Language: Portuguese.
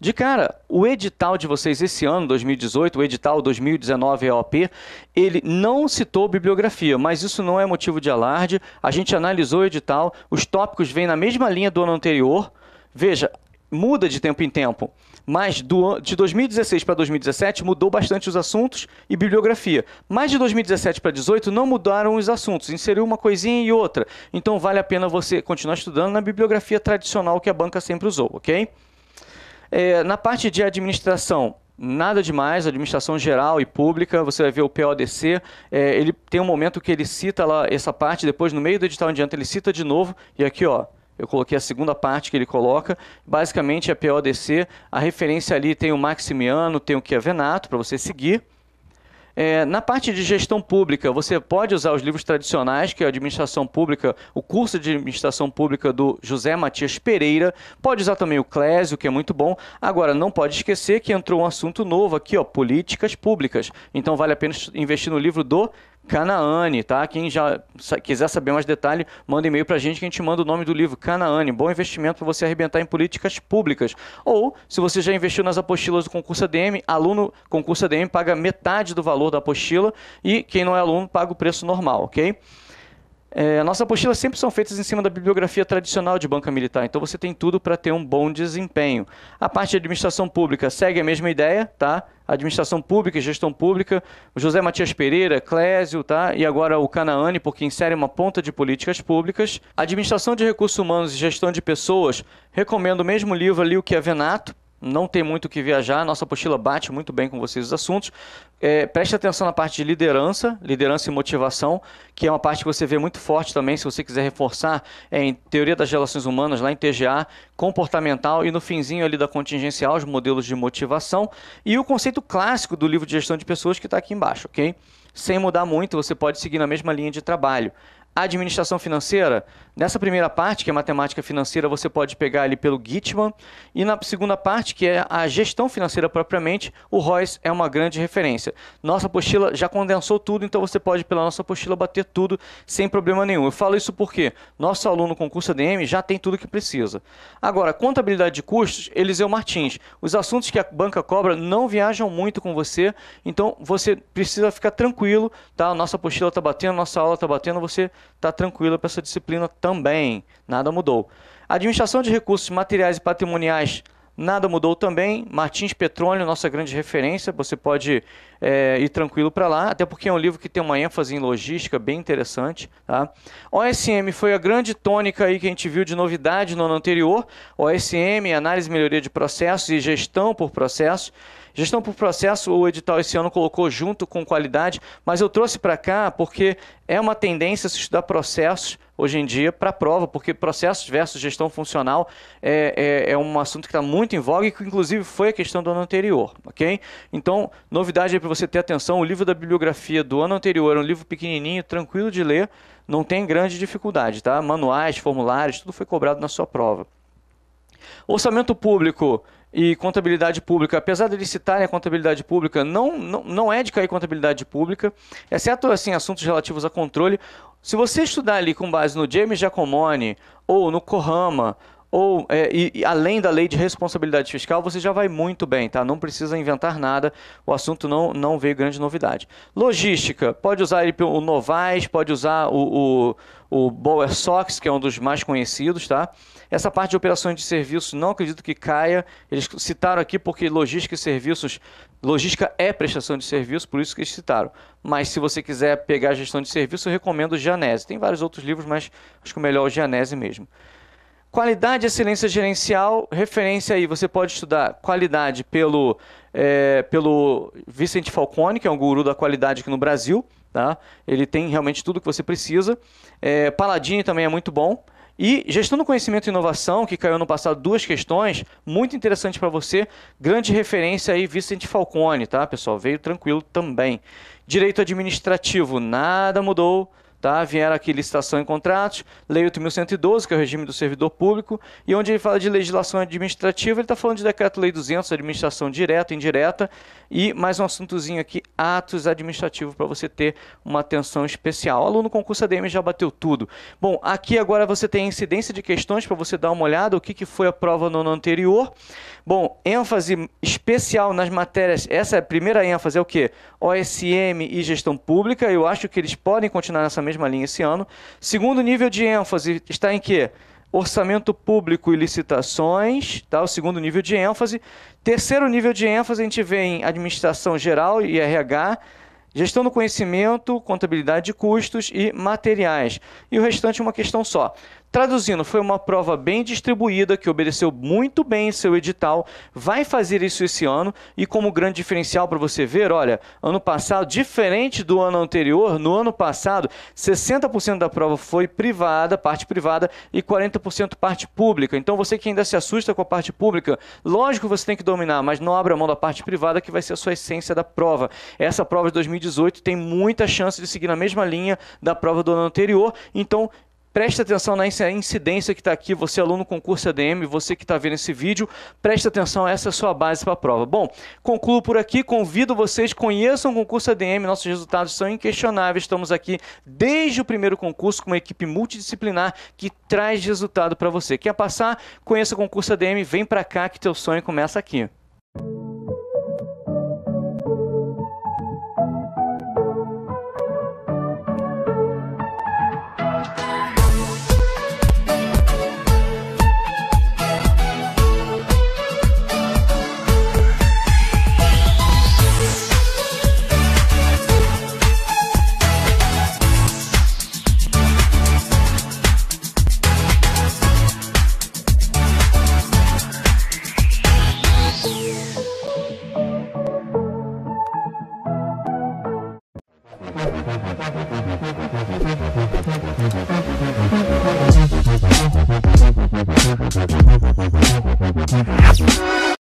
De cara, o edital de vocês esse ano, 2018, o edital 2019 EOP, ele não citou bibliografia, mas isso não é motivo de alarde. A gente analisou o edital, os tópicos vêm na mesma linha do ano anterior. Veja, muda de tempo em tempo. Mas do, de 2016 para 2017 mudou bastante os assuntos e bibliografia. Mas de 2017 para 2018 não mudaram os assuntos, inseriu uma coisinha e outra. Então vale a pena você continuar estudando na bibliografia tradicional que a banca sempre usou, ok? É, na parte de administração, nada demais, administração geral e pública, você vai ver o PODC, é, ele tem um momento que ele cita lá essa parte, depois no meio do edital em diante ele cita de novo, e aqui ó, eu coloquei a segunda parte que ele coloca. Basicamente, é PODC, a referência ali tem o Maximiano, tem o que Venato para você seguir. É, na parte de gestão pública, você pode usar os livros tradicionais, que é a administração pública, o curso de administração pública do José Matias Pereira, pode usar também o Clésio, que é muito bom. Agora, não pode esquecer que entrou um assunto novo aqui, ó, políticas públicas. Então vale a pena investir no livro do Canaane, tá? Quem já quiser saber mais detalhe, manda e-mail para a gente que a gente manda o nome do livro, Canaane, bom investimento para você arrebentar em políticas públicas. Ou, se você já investiu nas apostilas do concurso ADM, aluno concurso ADM paga metade do valor da apostila e quem não é aluno paga o preço normal, ok? É, nossas apostilas sempre são feitas em cima da bibliografia tradicional de banca militar, então você tem tudo para ter um bom desempenho. A parte de administração pública segue a mesma ideia, tá? Administração pública e gestão pública, José Matias Pereira, Clésio, tá? E agora o Canaane, porque insere uma ponta de políticas públicas. Administração de recursos humanos e gestão de pessoas, recomendo o mesmo livro ali, o que é Venato, não tem muito o que viajar, nossa apostila bate muito bem com vocês os assuntos é, preste atenção na parte de liderança, liderança e motivação, que é uma parte que você vê muito forte também, se você quiser reforçar, é, em Teoria das Relações Humanas, lá em TGA, comportamental e no finzinho ali da contingencial, os modelos de motivação e o conceito clássico do livro de gestão de pessoas que está aqui embaixo, ok? Sem mudar muito, você pode seguir na mesma linha de trabalho administração financeira, nessa primeira parte, que é matemática financeira, você pode pegar ali pelo Gitman, e na segunda parte, que é a gestão financeira propriamente, o Royce é uma grande referência. Nossa apostila já condensou tudo, então você pode pela nossa apostila bater tudo sem problema nenhum. Eu falo isso porque nosso aluno com curso ADM já tem tudo que precisa. Agora, contabilidade de custos, Eliseu Martins. Os assuntos que a banca cobra não viajam muito com você, então você precisa ficar tranquilo, tá? Nossa apostila está batendo, nossa aula está batendo, você está tranquila para essa disciplina também, nada mudou. Administração de recursos materiais e patrimoniais, nada mudou também. Martins Petrônio, nossa grande referência, você pode é, ir tranquilo para lá, até porque é um livro que tem uma ênfase em logística bem interessante. Tá? OSM foi a grande tônica aí que a gente viu de novidade no ano anterior. OSM, análise e melhoria de processos e gestão por processos. Gestão por processo, o edital esse ano colocou junto com qualidade, mas eu trouxe para cá porque é uma tendência se estudar processos hoje em dia para prova, porque processos versus gestão funcional é, é, é um assunto que está muito em voga e que inclusive foi a questão do ano anterior, ok? Então, novidade aí para você ter atenção, o livro da bibliografia do ano anterior é um livro pequenininho, tranquilo de ler, não tem grande dificuldade, tá? Manuais, formulários, tudo foi cobrado na sua prova. Orçamento público e contabilidade pública, apesar de eles citarem a contabilidade pública, não, não, não é de cair contabilidade pública, exceto assim assuntos relativos a controle. Se você estudar ali com base no James Giacomone ou no Kohama ou é, e, e além da lei de responsabilidade fiscal, você já vai muito bem, tá? Não precisa inventar nada, o assunto não, não veio grande novidade. Logística, pode usar o Novais, pode usar o, o, o Bower Sox, que é um dos mais conhecidos, tá? Essa parte de operações de serviços não acredito que caia. Eles citaram aqui porque logística e serviços, logística é prestação de serviço, por isso que eles citaram. Mas se você quiser pegar a gestão de serviço, eu recomendo o Gianese. Tem vários outros livros, mas acho que o melhor é o Gianese mesmo. Qualidade e é excelência gerencial, referência aí, você pode estudar qualidade pelo, é, pelo Vicente Falcone, que é um guru da qualidade aqui no Brasil. Tá? Ele tem realmente tudo que você precisa. É, Paladini também é muito bom. E gestão do conhecimento e inovação, que caiu no passado duas questões, muito interessante para você. Grande referência aí, Vicente Falcone, tá, pessoal? Veio tranquilo também. Direito administrativo, nada mudou. Tá? Vieram aqui licitação e contratos, Lei 8.112, que é o regime do servidor público, e onde ele fala de legislação administrativa, ele está falando de Decreto-Lei 200, administração direta, indireta, e mais um assuntozinho aqui, atos administrativos, para você ter uma atenção especial. O aluno concurso ADM já bateu tudo. Bom, aqui agora você tem a incidência de questões para você dar uma olhada, o que, que foi a prova no ano anterior. Bom, ênfase especial nas matérias. Essa é a primeira ênfase é o quê? OSM e gestão pública. Eu acho que eles podem continuar nessa mesma linha esse ano. Segundo nível de ênfase está em quê? Orçamento público e licitações, tá? O segundo nível de ênfase. Terceiro nível de ênfase a gente vê em administração geral e RH, gestão do conhecimento, contabilidade de custos e materiais. E o restante é uma questão só. Traduzindo, foi uma prova bem distribuída que obedeceu muito bem seu edital, vai fazer isso esse ano e como grande diferencial para você ver, olha, ano passado, diferente do ano anterior, no ano passado 60% da prova foi privada, parte privada e 40% parte pública. Então você que ainda se assusta com a parte pública, lógico você tem que dominar, mas não abra mão da parte privada que vai ser a sua essência da prova. Essa prova de 2018 tem muita chance de seguir na mesma linha da prova do ano anterior, então Preste atenção na incidência que está aqui, você aluno concurso ADM, você que está vendo esse vídeo, preste atenção, essa é a sua base para a prova. Bom, concluo por aqui, convido vocês, conheçam o concurso ADM, nossos resultados são inquestionáveis, estamos aqui desde o primeiro concurso com uma equipe multidisciplinar que traz resultado para você. Quer passar? Conheça o concurso ADM, vem para cá que teu sonho começa aqui. Thank you.